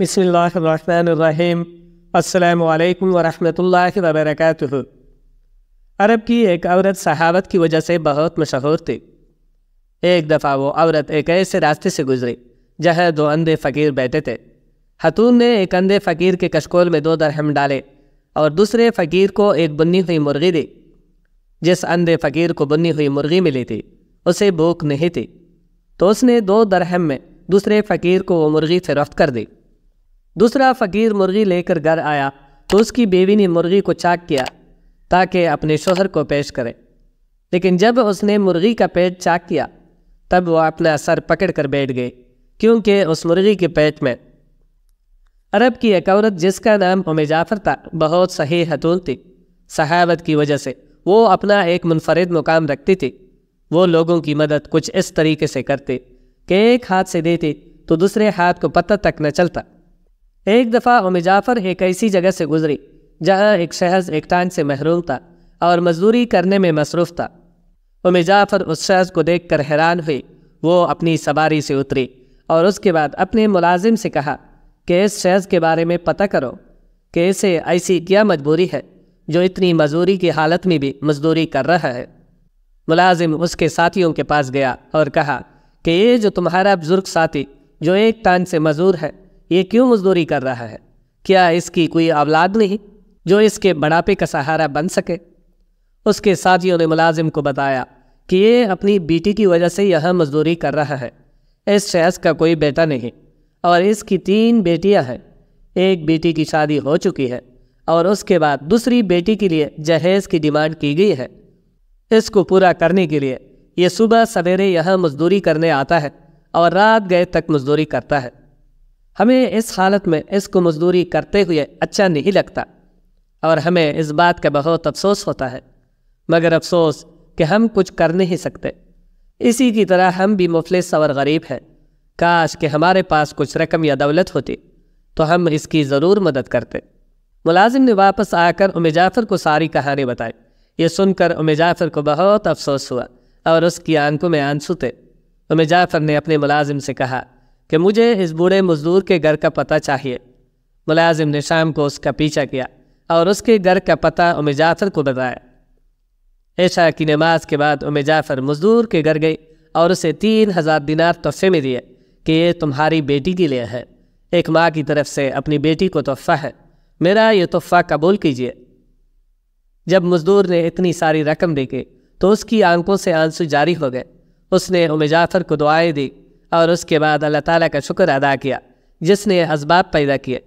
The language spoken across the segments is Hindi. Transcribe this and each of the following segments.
बसमीम अल्लाम वरहमल वबरक अरब की एक औरत सहावत की वजह से बहुत मशहूर थी एक दफ़ा वो औरत एक ऐसे रास्ते से गुजरी जहाँ दो अंधे फ़कीर बैठे थे हतून ने एक अंधे फ़कीर के कशकोल में दो दरहम डाले और दूसरे फ़कीर को एक बुनी हुई मुर्गी दी जिस अंधे फ़कीर को बुनी हुई मुर्गी मिली थी उसे भूख नहीं थी तो उसने दो दरहम में दूसरे फ़कीर को वो मुर्गी फरोख्त कर दी दूसरा फ़कीर मुर्गी लेकर घर आया तो उसकी बीवी ने मुर्गी को चाक किया ताकि अपने शोहर को पेश करे लेकिन जब उसने मुर्गी का पेट चाक किया तब वह अपना सर पकड़ कर बैठ गई क्योंकि उस मुर्गी के पेट में अरब की एक औरत जिसका नाम उमे जाफ़र था बहुत सही हतूल थी सहावत की वजह से वो अपना एक मुनफरद मुकाम रखती थी वो लोगों की मदद कुछ इस तरीके से करती कि एक हाथ से देती तो दूसरे हाथ को पता तक न चलता एक दफ़ा उम जाफ़र एक ऐसी जगह से गुजरी जहाँ एक शहज एक एकटान से महरूम था और मजदूरी करने में मसरूफ़ था उम जाफ़र उस शहज को देख कर हैरान हुई वो अपनी सवारी से उतरी और उसके बाद अपने मुलाजिम से कहा कि इस शहज के बारे में पता करो कि इसे ऐसी क्या मजबूरी है जो इतनी मजदूरी की हालत में भी मजदूरी कर रहा है मुलाजिम उसके साथियों के पास गया और कहा कि ये जो तुम्हारा बुजुर्ग साथी जो एक टान से मजदूर है ये क्यों मजदूरी कर रहा है क्या इसकी कोई औलाद नहीं जो इसके बढ़ापे का सहारा बन सके उसके साथियों ने मुलाजिम को बताया कि ये अपनी बेटी की वजह से यह मजदूरी कर रहा है इस शहस का कोई बेटा नहीं और इसकी तीन बेटियां हैं एक बेटी की शादी हो चुकी है और उसके बाद दूसरी बेटी के लिए जहेज़ की डिमांड की गई है इसको पूरा करने के लिए यह सुबह सवेरे यह मजदूरी करने आता है और रात गए तक मजदूरी करता है हमें इस हालत में इसको मजदूरी करते हुए अच्छा नहीं लगता और हमें इस बात का बहुत अफसोस होता है मगर अफसोस कि हम कुछ कर नहीं सकते इसी की तरह हम भी मुफलिस और गरीब हैं काश कि हमारे पास कुछ रकम या दौलत होती तो हम इसकी ज़रूर मदद करते मुलाजिम ने वापस आकर उमे जाफ़र को सारी कहानी बताई ये सुनकर उमे जाफ़र को बहुत अफसोस हुआ और उसकी आंखों में आंसू थे उमे जाफ़र ने अपने मुलाजिम से कहा कि मुझे इस बूढ़े मज़दूर के घर का पता चाहिए मुलाजिम ने शाम को उसका पीछा किया और उसके घर का पता उम जाफ़र को बताया ऐशा की नमाज के बाद उम जाफ़र मज़दूर के घर गई और उसे तीन हज़ार दिनार तोहफे में दिए कि ये तुम्हारी बेटी के लिए है एक माँ की तरफ से अपनी बेटी को तोहफ़ा है मेरा ये तोहफ़ा कबूल कीजिए जब मज़दूर ने इतनी सारी रकम देखी तो उसकी आंखों से आंसू जारी हो गए उसने उम जाफ़र को दुआएँ दी और उसके बाद अल्लाह ताला का शुक्र अदा किया जिसने इसबाब पैदा किए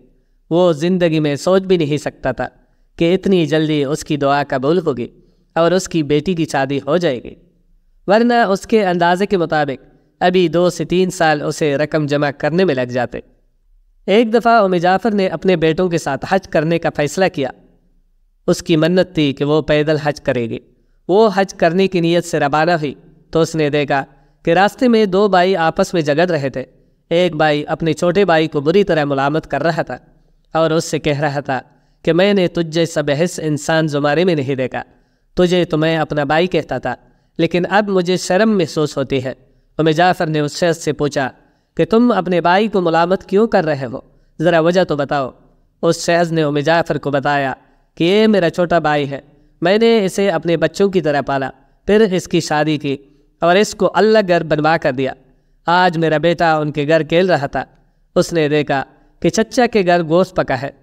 वो ज़िंदगी में सोच भी नहीं सकता था कि इतनी जल्दी उसकी दुआ कबूल होगी और उसकी बेटी की शादी हो जाएगी वरना उसके अंदाजे के मुताबिक अभी दो से तीन साल उसे रकम जमा करने में लग जाते एक दफ़ा उम जाफ़र ने अपने बेटों के साथ हज करने का फ़ैसला किया उसकी मन्नत थी कि वो पैदल हज करेगी वो हज करने की नीयत से रवाना हुई तो उसने देखा कि रास्ते में दो भाई आपस में जगड़ रहे थे एक भाई अपने छोटे भाई को बुरी तरह मुलामत कर रहा था और उससे कह रहा था कि मैंने तुझ जैसा बहस इंसान जुमारे में नहीं देखा तुझे तो मैं अपना भाई कहता था लेकिन अब मुझे शर्म महसूस होती है उमे जाफर ने उस शख्स से पूछा कि तुम अपने भाई को मलामत क्यों कर रहे हो ज़रा वजह तो बताओ उस शहज ने उमे जाफर को बताया कि ये मेरा छोटा भाई है मैंने इसे अपने बच्चों की तरह पाला फिर इसकी शादी की और इसको अलग घर बनवा कर दिया आज मेरा बेटा उनके घर खेल रहा था उसने देखा कि चचा के घर गोश्त पका है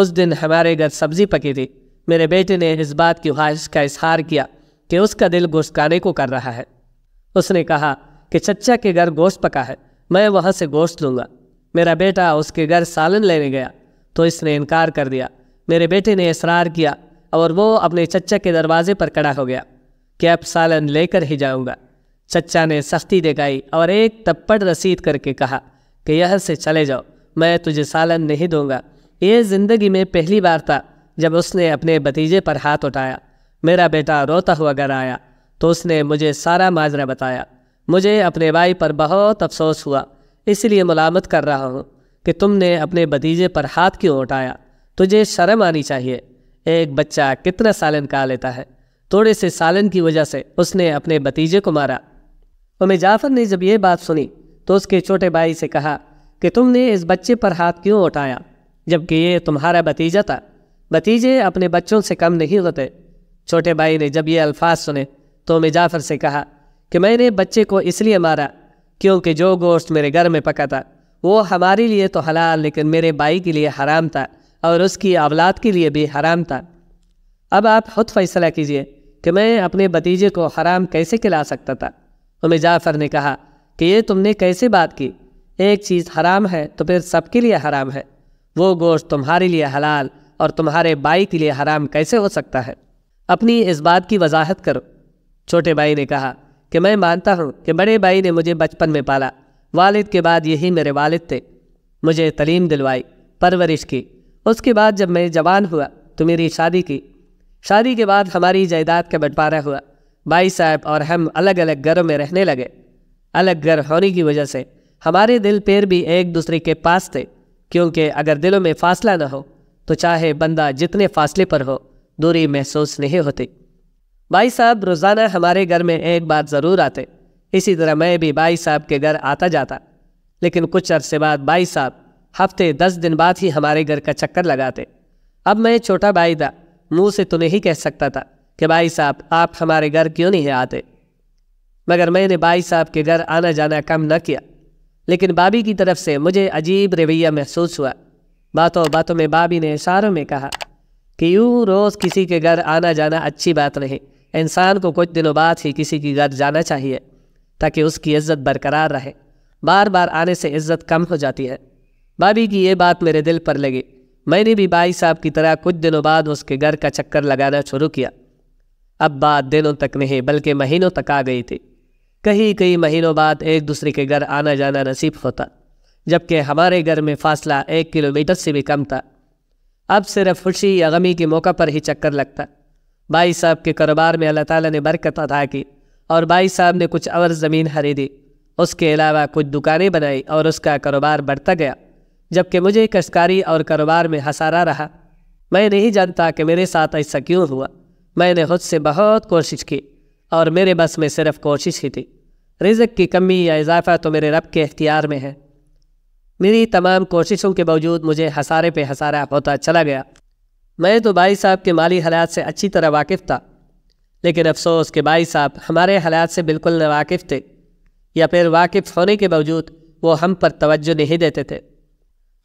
उस दिन हमारे घर सब्जी पकी थी मेरे बेटे ने इस बात की ख्वाहिश का इजहार किया कि उसका दिल गोश्त खाने को कर रहा है उसने कहा कि चचा के घर गोश्त पका है मैं वहाँ से गोश्त लूँगा मेरा बेटा उसके घर सालन लेने गया तो इसने इनकार कर दिया मेरे बेटे ने इसरार किया और वो अपने चचा के दरवाजे पर खड़ा हो गया कि अब सालन लेकर ही जाऊँगा चच्चा ने सख्ती दिखाई और एक तप्पड़ रसीद करके कहा कि यह से चले जाओ मैं तुझे सालन नहीं दूंगा ये ज़िंदगी में पहली बार था जब उसने अपने भतीजे पर हाथ उठाया मेरा बेटा रोता हुआ घर आया तो उसने मुझे सारा माजरा बताया मुझे अपने भाई पर बहुत अफसोस हुआ इसलिए मलामत कर रहा हूँ कि तुमने अपने भतीजे पर हाथ क्यों उठाया तुझे शर्म आनी चाहिए एक बच्चा कितना सालन का लेता है थोड़े से सालन की वजह से उसने अपने भतीजे को मारा उमे तो जाफर ने जब यह बात सुनी तो उसके छोटे भाई से कहा कि तुमने इस बच्चे पर हाथ क्यों उठाया जबकि ये तुम्हारा भतीजा था भतीजे अपने बच्चों से कम नहीं होते छोटे भाई ने जब ये अल्फाज सुने तो उमे जाफर से कहा कि मैंने बच्चे को इसलिए मारा क्योंकि जो गोश्त मेरे घर में पका था वो हमारे लिए तो हलाल लेकिन मेरे भाई के लिए हराम था और उसकी औलाद के लिए भी हराम था अब आप खुद फैसला कीजिए कि मैं अपने भतीजे को हराम कैसे खिला सकता था उम तो जाफ़र ने कहा कि ये तुमने कैसे बात की एक चीज़ हराम है तो फिर सबके लिए हराम है वो गोश्त तुम्हारे लिए हलाल और तुम्हारे भाई के लिए हराम कैसे हो सकता है अपनी इस बात की वजाहत करो छोटे भाई ने कहा कि मैं मानता हूँ कि बड़े भाई ने मुझे बचपन में पाला वालिद के बाद यही मेरे वालिद थे मुझे तलीम दिलवाई परवरिश की उसके बाद जब मैं जवान हुआ तो मेरी शादी की शादी के बाद हमारी जायदाद का बंटवारा हुआ भाई साहब और हम अलग अलग घरों में रहने लगे अलग घर होने की वजह से हमारे दिल पैर भी एक दूसरे के पास थे क्योंकि अगर दिलों में फासला ना हो तो चाहे बंदा जितने फासले पर हो दूरी महसूस नहीं होती भाई साहब रोज़ाना हमारे घर में एक बार ज़रूर आते इसी तरह मैं भी भाई साहब के घर आता जाता लेकिन कुछ अरसे बाद भाई साहब हफ्ते दस दिन बाद ही हमारे घर का चक्कर लगाते अब मैं छोटा भाई था मुँह से तो नहीं कह सकता था कि भाई साहब आप हमारे घर क्यों नहीं आते मगर मैंने भाई साहब के घर आना जाना कम न किया लेकिन भाभी की तरफ से मुझे अजीब रवैया महसूस हुआ बातों बातों में भाभी ने इशारों में कहा कि यूँ रोज़ किसी के घर आना जाना अच्छी बात नहीं इंसान को कुछ दिनों बाद ही किसी के घर जाना चाहिए ताकि उसकी इज्जत बरकरार रहे बार बार आने से इज्जत कम हो जाती है भाभी की ये बात मेरे दिल पर लगी मैंने भी भाई साहब की तरह कुछ दिनों बाद उसके घर का चक्कर लगाना शुरू किया अब बात दिनों तक नहीं बल्कि महीनों तक आ गई थी कहीं कई महीनों बाद एक दूसरे के घर आना जाना नसीब होता जबकि हमारे घर में फासला एक किलोमीटर से भी कम था अब सिर्फ खुशी या गमी के मौका पर ही चक्कर लगता भाई साहब के कारोबार में अल्लाह ताला ने बरकत अदा की और भाई साहब ने कुछ और ज़मीन खरीदी उसके अलावा कुछ दुकानें बनाई और उसका कारोबार बढ़ता गया जबकि मुझे कश्तकारी और कारोबार में हसारा रहा मैं नहीं जानता कि मेरे साथ ऐसा क्यों हुआ मैंने खुद से बहुत कोशिश की और मेरे बस में सिर्फ कोशिश ही थी रिजक की कमी या इजाफा तो मेरे रब के अख्तियार में है मेरी तमाम कोशिशों के बावजूद मुझे हसारे पे हसारा होता चला गया मैं तो भाई साहब के माली हालात से अच्छी तरह वाकिफ़ था लेकिन अफसोस के भाई साहब हमारे हालात से बिल्कुल वाकिफ़ थे या फिर वाकिफ़ होने के बावजूद वो हम पर तवज्जो नहीं देते थे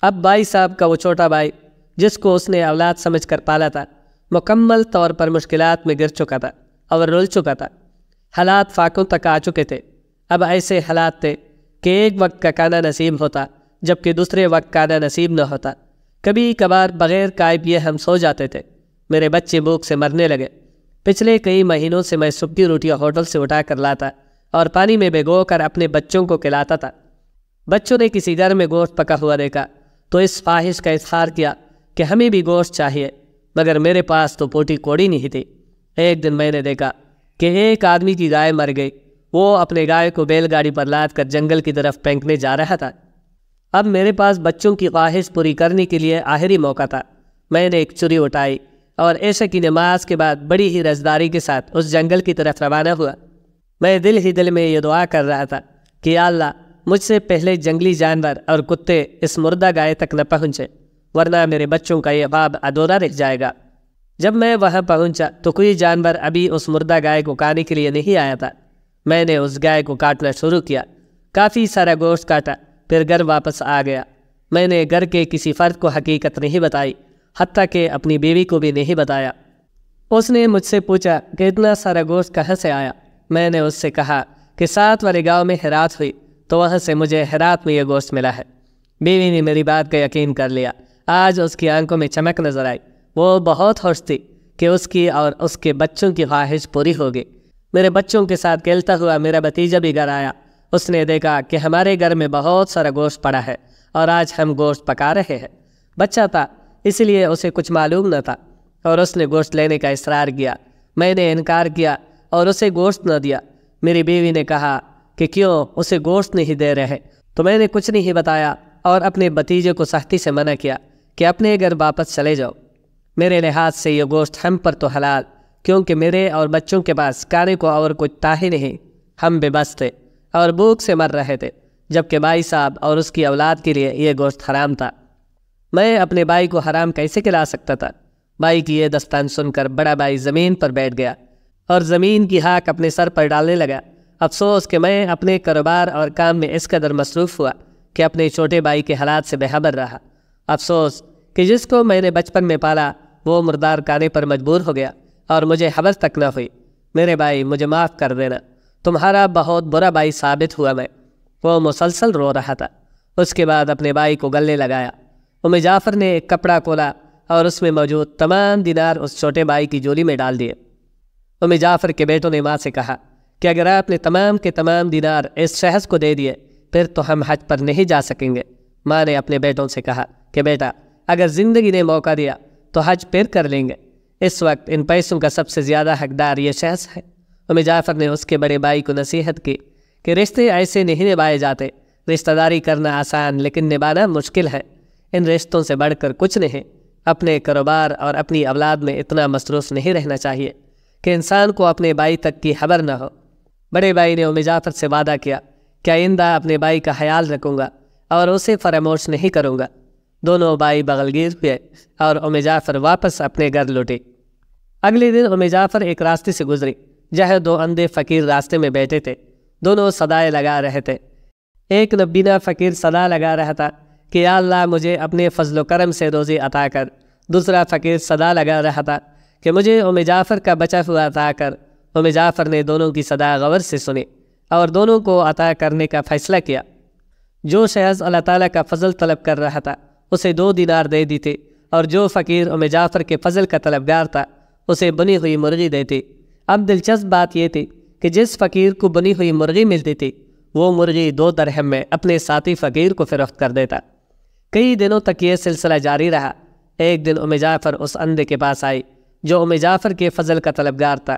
अब भाई साहब का वो छोटा भाई जिसको उसने औलाद समझ कर पाला था मुकम्मल तौर पर मुश्किल में गिर चुका था और रुल चुका था हालात फाकों तक आ चुके थे अब ऐसे हालात थे कि एक वक्त का काना नसीब होता जबकि दूसरे वक्त काना नसीब न होता कभी कभार बग़ैर काय ये हम सो जाते थे मेरे बच्चे भूख से मरने लगे पिछले कई महीनों से मैं सुखी रोटियाँ होटल से उठा कर लाता और पानी में भिगो कर अपने बच्चों को खिलाता था बच्चों ने किसी घर में गोश्त पका हुआ देखा तो इस ख्वाहिश का इजहार किया कि हमें भी गोश्त चाहिए मगर मेरे पास तो पोटी कोड़ी नहीं थी एक दिन मैंने देखा कि एक आदमी की गाय मर गई वो अपने गाय को बैलगाड़ी पर लाद कर जंगल की तरफ फेंकने जा रहा था अब मेरे पास बच्चों की ख्वाहिश पूरी करने के लिए आखिरी मौका था मैंने एक चुरी उठाई और ऐसा की नमाज के बाद बड़ी ही रजदारी के साथ उस जंगल की तरफ रवाना हुआ मैं दिल ही दिल में ये दुआ कर रहा था कि अल्लाह मुझसे पहले जंगली जानवर और कुत्ते इस मुर्दा गाय तक न पहुँचे वरना मेरे बच्चों का ये बाब अधूरा रह जाएगा जब मैं वहाँ पहुँचा तो कोई जानवर अभी उस मुर्दा गाय को खाने के लिए नहीं आया था मैंने उस गाय को काटना शुरू किया काफ़ी सारा गोश्त काटा फिर घर वापस आ गया मैंने घर के किसी फर्द को हकीकत नहीं बताई हती कि अपनी बीवी को भी नहीं बताया उसने मुझसे पूछा कि इतना सारा गोश्त कहाँ से आया मैंने उससे कहा कि सात वाले गांव में हरात हुई तो वहाँ से मुझे हैरात में यह गोश्त मिला है बीवी ने मेरी बात का यकीन कर लिया आज उसकी आंखों में चमक नजर आई वो बहुत खुश थी कि उसकी और उसके बच्चों की ख्वाहिश पूरी हो गई मेरे बच्चों के साथ खेलता हुआ मेरा भतीजा भी घर आया उसने देखा कि हमारे घर में बहुत सारा गोश्त पड़ा है और आज हम गोश्त पका रहे हैं बच्चा था इसलिए उसे कुछ मालूम न था और उसने गोश्त लेने का इसरार किया मैंने इनकार किया और उसे गोश्त न दिया मेरी बीवी ने कहा कि क्यों उसे गोश्त नहीं दे रहे तो मैंने कुछ नहीं बताया और अपने भतीजे को सख्ती से मना किया कि अपने घर वापस चले जाओ मेरे लिहाज से यह गोश्त हम पर तो हलाल क्योंकि मेरे और बच्चों के पास कारे को और कुछ था ही नहीं हम बेबस थे और भूख से मर रहे थे जबकि भाई साहब और उसकी औलाद के लिए यह गोश्त हराम था मैं अपने भाई को हराम कैसे खिला सकता था भाई की यह दस्तान सुनकर बड़ा भाई ज़मीन पर बैठ गया और ज़मीन की हाक अपने सर पर डालने लगा अफसोस कि मैं अपने कारोबार और काम में इस कदर मसरूफ़ हुआ कि अपने छोटे भाई के हालात से बेहबर रहा अफसोस कि जिसको मैंने बचपन में पाला वो मुर्दार खाने पर मजबूर हो गया और मुझे हबस तक न हुई मेरे भाई मुझे माफ़ कर देना तुम्हारा बहुत बुरा भाई साबित हुआ मैं वो मुसलसल रो रहा था उसके बाद अपने भाई को गले लगाया उम जाफ़र ने एक कपड़ा खोला और उसमें मौजूद तमाम दिनार उस छोटे भाई की जोली में डाल दिए उम जाफ़र के बेटों ने माँ से कहा कि अगर आपने तमाम के तमाम दिनार इस शहस को दे दिए फिर तो हम हज पर नहीं जा सकेंगे माँ ने अपने बेटों से कहा कि बेटा अगर ज़िंदगी ने मौका दिया तो हज फिर कर लेंगे इस वक्त इन पैसों का सबसे ज़्यादा हकदार ये शहस है उमे जाफ़र ने उसके बड़े भाई को नसीहत की कि रिश्ते ऐसे नहीं निभाए जाते रिश्तेदारी करना आसान लेकिन निभाना मुश्किल है इन रिश्तों से बढ़कर कुछ नहीं अपने कारोबार और अपनी औलाद में इतना मसरूस नहीं रहना चाहिए कि इंसान को अपने भाई तक की खबर ना हो बड़े भाई ने उमे जाफ़र से वादा किया क्या आइंदा अपने भाई का ख्याल रखूँगा और उसे फरामोश नहीं करूँगा दोनों भाई बगलगीर हुए और उमे जाफ़र वापस अपने घर लौटे अगले दिन उमे जाफ़र एक रास्ते से गुजरे जहाँ दो अंधे फ़कीर रास्ते में बैठे थे दोनों सदाएँ लगा रहे थे एक नबीना फ़कीर सदा लगा रहा था कि अल्लाह मुझे अपने फजल करम से रोज़ी अता कर दूसरा फ़कीर सदा लगा रहा था कि मुझे उमे जाफ़र का बचा हुआ अता कर उमे जाफ़र ने दोनों की सदा गवर से सुनी और दोनों को अता करने का फ़ैसला किया जो शहज़ अल्लाह ताला का फजल तलब कर रहा था उसे दो दिनार दे दी थी और जो फ़कीर उम जाफ़र के फजल का तलबगार था उसे बनी हुई मुर्गी देती अब दिलचस्प बात यह थी कि जिस फ़कीर को बनी हुई मुर्गी मिलती थी वो मुर्गी दो दरहम में अपने साथी फ़कीर को फ़रोख्त कर देता कई दिनों तक ये सिलसिला जारी रहा एक दिन उम जाफ़र उस अंधे के पास आई जो उम जाफ़र के फजल का तलबगार था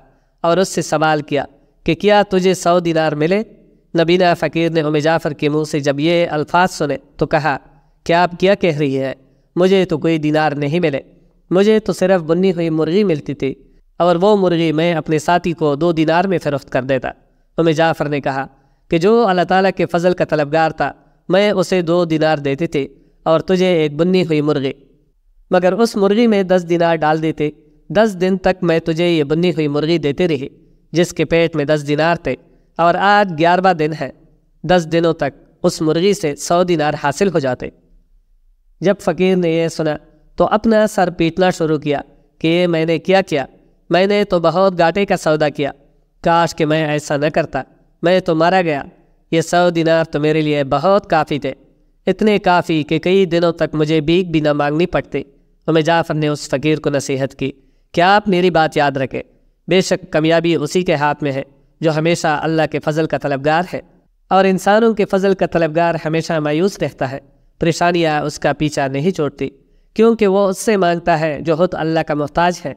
और उससे सवाल किया कि क्या तुझे सौ दिनार मिले नबीना फ़कीर ने उम जाफ़र के मुँह से जब ये अल्फाज सुने तो कहा क्या आप क्या कह रही हैं मुझे तो कोई दिनार नहीं मिले मुझे तो सिर्फ बुनी हुई मुर्गी मिलती थी और वो मुर्गी मैं अपने साथी को दो दिनार में फ़रोख्त कर देता उम जाफ़र ने कहा कि जो अल्लाह ताला के फजल का तलबगार था मैं उसे दो दिनार देती थी और तुझे एक बुनी हुई मुर्गी मगर उस मुर्गी में दस दिनार डाल देते दस दिन तक मैं तुझे ये बुनी हुई मुर्गी देती रही जिसके पेट में दस दिनार थे और आज ग्यारहवा दिन है दस दिनों तक उस मुर्गी से सौ दिनार हासिल हो जाते जब फ़कीर ने यह सुना तो अपना सर पीटना शुरू किया कि ये मैंने क्या किया मैंने तो बहुत घाटे का सौदा किया काश कि मैं ऐसा न करता मैं तो मारा गया ये सौ दिनार तो मेरे लिए बहुत काफ़ी थे इतने काफ़ी कि कई दिनों तक मुझे भीख भी न मांगनी पड़ती हमें तो जाफ़र ने उस फ़कीर को नसीहत की क्या आप मेरी बात याद रखें बेशक कामयाबी उसी के हाथ में है जो हमेशा अल्लाह के फजल का तलबगार है और इंसानों के फजल का तलबगार हमेशा मायूस रहता है परेशानियाँ उसका पीछा नहीं छोड़ती क्योंकि वह उससे मांगता है जो खुद अल्लाह का मोहताज है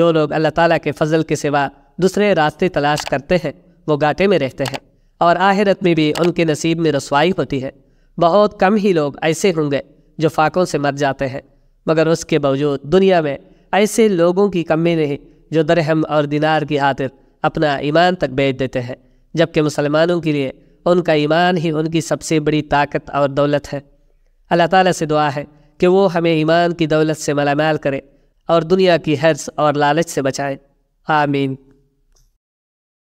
जो लोग अल्लाह ताला के फजल के सिवा दूसरे रास्ते तलाश करते हैं वो घाटे में रहते हैं और आहिरत में भी उनके नसीब में रसवाई होती है बहुत कम ही लोग ऐसे होंगे जो फाकों से मर जाते हैं मगर उसके बावजूद दुनिया में ऐसे लोगों की कमी नहीं जो दरहम और दिनार की आतिर अपना ईमान तक बेच देते हैं जबकि मुसलमानों के लिए उनका ईमान ही उनकी सबसे बड़ी ताकत और दौलत है अल्लाह ताला से दुआ है कि वो हमें ईमान की दौलत से मलामाल करे और दुनिया की हर्ज और लालच से बचाए आमीन